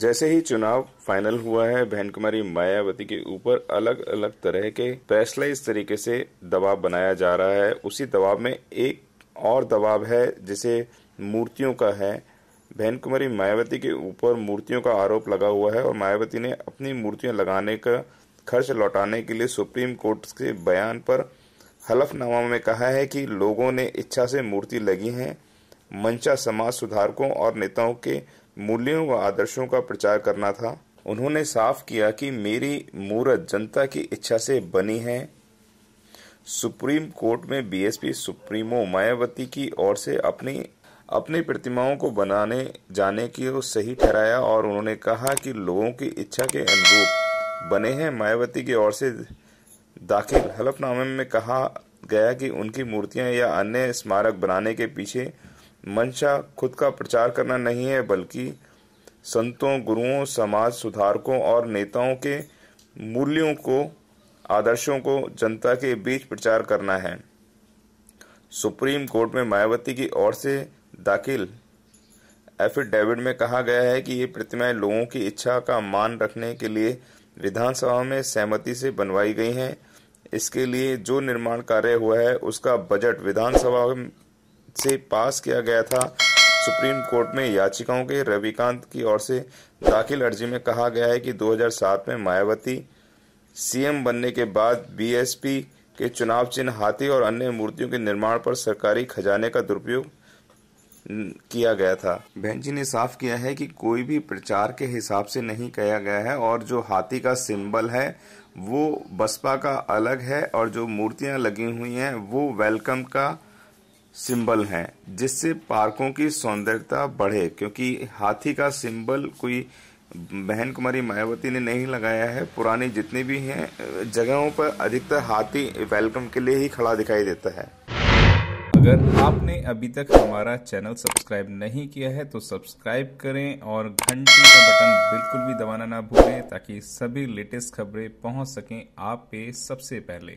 जैसे ही चुनाव फाइनल हुआ है बहन कुमारी मायावती के ऊपर अलग अलग तरह के फैसले इस तरीके से दबाव बनाया जा रहा है उसी दबाव में एक और दबाव है जिसे मूर्तियों का है बहन कुमारी मायावती के ऊपर मूर्तियों का आरोप लगा हुआ है और मायावती ने अपनी मूर्तियां लगाने का खर्च लौटाने के लिए सुप्रीम कोर्ट के बयान पर हलफनामा में कहा है कि लोगों ने इच्छा से मूर्ति लगी हैं मंचा समाज सुधारकों और नेताओं के मूल्यों व आदर्शों का प्रचार करना था उन्होंने साफ किया कि मेरी मूर्त जनता की इच्छा से बनी है सुप्रीम कोर्ट में बीएसपी सुप्रीमो मायावती की ओर से अपनी अपनी प्रतिमाओं को बनाने जाने की वो सही ठहराया और उन्होंने कहा कि लोगों की इच्छा के अनुरूप बने हैं मायावती की ओर से दाखिल हलफनामे में कहा गया कि उनकी मूर्तियां या अन्य स्मारक बनाने के पीछे मंशा खुद का प्रचार करना नहीं है बल्कि संतों गुरुओं समाज सुधारकों और नेताओं के मूल्यों को आदर्शों को जनता के बीच प्रचार करना है सुप्रीम कोर्ट में मायावती की ओर से दाखिल एफिडेविट में कहा गया है कि ये प्रतिमाएं लोगों की इच्छा का मान रखने के लिए विधानसभा में सहमति से बनवाई गई हैं इसके लिए जो निर्माण कार्य हुआ है उसका बजट विधानसभा से पास किया गया था सुप्रीम कोर्ट में याचिकाओं के रविकांत की ओर से दाखिल अर्जी में कहा गया है कि 2007 में मायावती सीएम बनने के बाद बीएसपी के चुनाव चिन्ह हाथी और अन्य मूर्तियों के निर्माण पर सरकारी खजाने का दुरुपयोग किया गया था बहन जी ने साफ किया है कि कोई भी प्रचार के हिसाब से नहीं किया गया है और जो हाथी का सिंबल है वो बसपा का अलग है और जो मूर्तियां लगी हुई हैं वो वेलकम का सिंबल हैं जिससे पार्कों की सौंदर्यता बढ़े क्योंकि हाथी का सिंबल कोई बहन कुमारी मायावती ने नहीं लगाया है पुरानी जितनी भी हैं जगहों पर अधिकतर हाथी वेलकम के लिए ही खड़ा दिखाई देता है अगर आपने अभी तक हमारा चैनल सब्सक्राइब नहीं किया है तो सब्सक्राइब करें और घंटी का बटन बिल्कुल भी दबाना ना भूलें ताकि सभी लेटेस्ट खबरें पहुंच सकें आप पे सबसे पहले